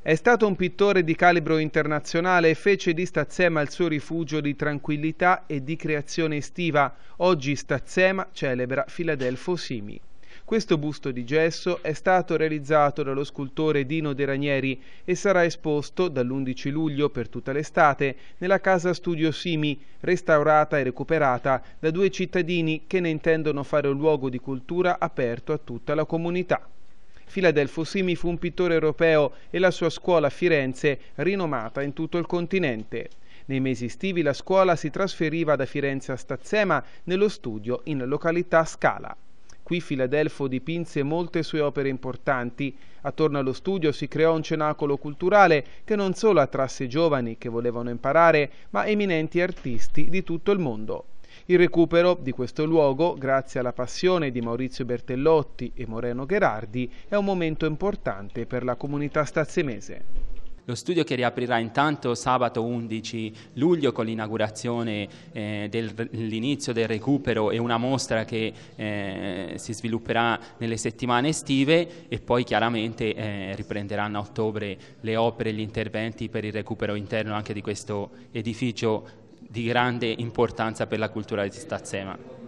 È stato un pittore di calibro internazionale e fece di Stazzema il suo rifugio di tranquillità e di creazione estiva. Oggi Stazzema celebra Filadelfo Simi. Questo busto di gesso è stato realizzato dallo scultore Dino De Ranieri e sarà esposto dall'11 luglio per tutta l'estate nella casa Studio Simi, restaurata e recuperata da due cittadini che ne intendono fare un luogo di cultura aperto a tutta la comunità. Filadelfo Simi fu un pittore europeo e la sua scuola a Firenze rinomata in tutto il continente. Nei mesi estivi la scuola si trasferiva da Firenze a Stazzema nello studio in località Scala. Qui Filadelfo dipinse molte sue opere importanti. Attorno allo studio si creò un cenacolo culturale che non solo attrasse giovani che volevano imparare, ma eminenti artisti di tutto il mondo. Il recupero di questo luogo, grazie alla passione di Maurizio Bertellotti e Moreno Gherardi, è un momento importante per la comunità stazzemese. Lo studio che riaprirà intanto sabato 11 luglio con l'inaugurazione eh, dell'inizio del recupero e una mostra che eh, si svilupperà nelle settimane estive e poi chiaramente eh, riprenderanno a ottobre le opere e gli interventi per il recupero interno anche di questo edificio di grande importanza per la cultura di Stazzema.